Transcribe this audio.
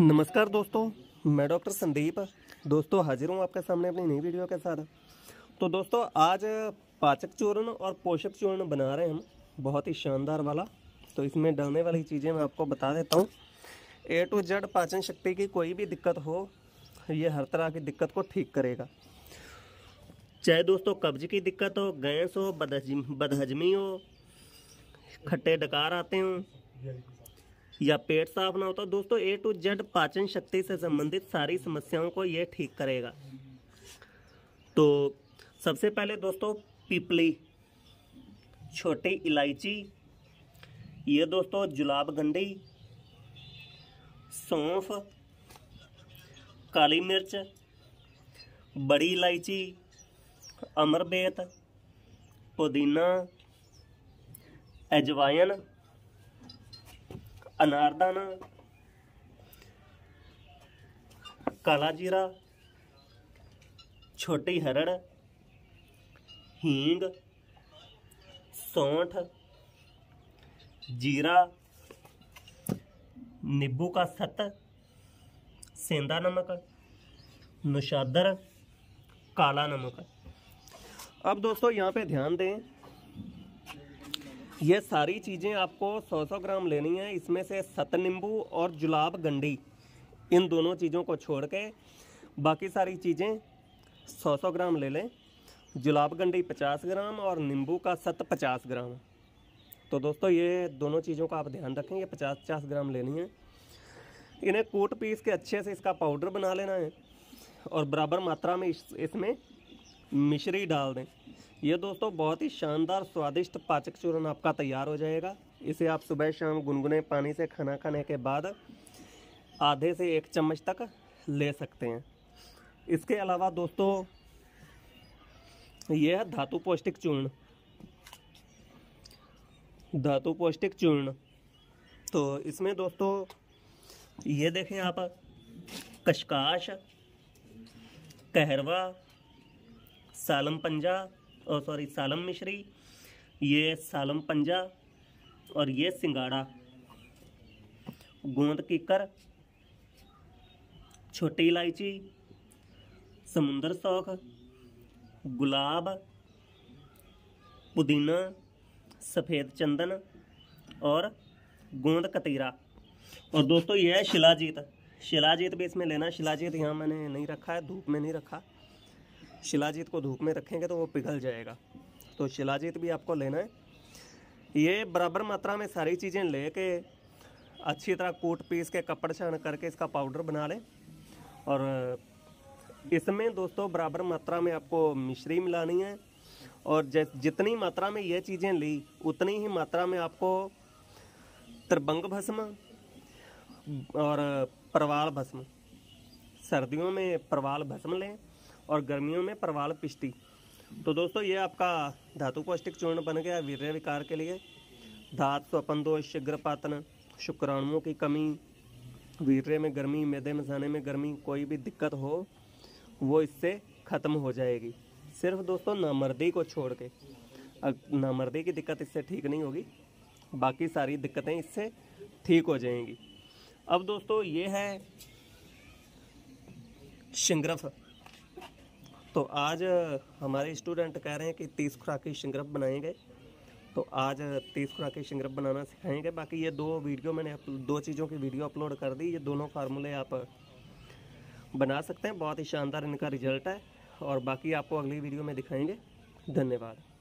नमस्कार दोस्तों मैं डॉक्टर संदीप दोस्तों हाजिर हूँ आपके सामने अपनी नई वीडियो के साथ तो दोस्तों आज पाचक चूर्ण और पोषक चूर्ण बना रहे हैं हम बहुत ही शानदार वाला तो इसमें डालने वाली चीज़ें मैं आपको बता देता हूँ ए टू जेड पाचन शक्ति की कोई भी दिक्कत हो ये हर तरह की दिक्कत को ठीक करेगा चाहे दोस्तों कब्ज की दिक्कत हो गैस हो बदहजमी हो खट्टे डकार आते हों या पेट साफ ना होता दोस्तों ए टू जेड पाचन शक्ति से संबंधित सारी समस्याओं को ये ठीक करेगा तो सबसे पहले दोस्तों पिपली छोटी इलायची ये दोस्तों जुलाब गंडी सौंफ काली मिर्च बड़ी इलायची अमरबेत पुदीना अजवाइन अनारदाना काला जीरा छोटी हरड़ हींग सौठ जीरा नींबू का सत सेंधा नमक नुशादर काला नमक अब दोस्तों यहाँ पे ध्यान दें ये सारी चीज़ें आपको 100-100 ग्राम लेनी है इसमें से सत नींबू और जुलाब गंडी इन दोनों चीज़ों को छोड़ के बाकी सारी चीज़ें 100-100 ग्राम ले लें जुलाब गंडी 50 ग्राम और नींबू का सत 50 ग्राम तो दोस्तों ये दोनों चीज़ों का आप ध्यान रखें ये पचास पचास ग्राम लेनी है इन्हें कूट पीस के अच्छे से इसका पाउडर बना लेना है और बराबर मात्रा में इस, इसमें मिश्री डाल दें ये दोस्तों बहुत ही शानदार स्वादिष्ट पाचक चूर्ण आपका तैयार हो जाएगा इसे आप सुबह शाम गुनगुने पानी से खाना खाने के बाद आधे से एक चम्मच तक ले सकते हैं इसके अलावा दोस्तों यह है धातु पौष्टिक चूर्ण धातु पौष्टिक चूर्ण तो इसमें दोस्तों ये देखें आप कशकाश कहरवा सालम पंजा और सॉरी सालम मिश्री ये सालम पंजा और ये सिंगाड़ा गोंद कीकर छोटी इलायची समुंदर सौख गुलाब पुदीना सफ़ेद चंदन और गोंद कतीरा और दोस्तों ये है शिलाजीत शिलाजीत भी इसमें लेना शिलाजीत यहाँ मैंने नहीं रखा है धूप में नहीं रखा शिलाजीत को धूप में रखेंगे तो वो पिघल जाएगा तो शिलाजीत भी आपको लेना है ये बराबर मात्रा में सारी चीज़ें ले के अच्छी तरह कूट पीस के कपड़ छान करके इसका पाउडर बना लें और इसमें दोस्तों बराबर मात्रा में आपको मिश्री मिलानी है और जितनी मात्रा में ये चीज़ें ली उतनी ही मात्रा में आपको त्रिभंग भस्म और परवाल भस्म सर्दियों में परवाल भस्म लें और गर्मियों में प्रवाल पिश्ती तो दोस्तों ये आपका धातु पौष्टिक चूर्ण बन गया वीर विकार के लिए धात स्वपन दोष पातन शुक्राणुओं की कमी वीर्य में गर्मी मैदे मसाने में गर्मी कोई भी दिक्कत हो वो इससे ख़त्म हो जाएगी सिर्फ दोस्तों नामर्दी को छोड़ के नामर्दी की दिक्कत इससे ठीक नहीं होगी बाकी सारी दिक्कतें इससे ठीक हो जाएंगी अब दोस्तों ये है शिंग्रफ तो आज हमारे स्टूडेंट कह रहे हैं कि तीस खुराकी शिंगरप बनाएंगे तो आज तीस खुराकी शिंगरप बनाना सिखाएंगे बाकी ये दो वीडियो मैंने दो चीज़ों की वीडियो अपलोड कर दी ये दोनों फार्मूले आप बना सकते हैं बहुत ही शानदार इनका रिजल्ट है और बाकी आपको अगली वीडियो में दिखाएंगे धन्यवाद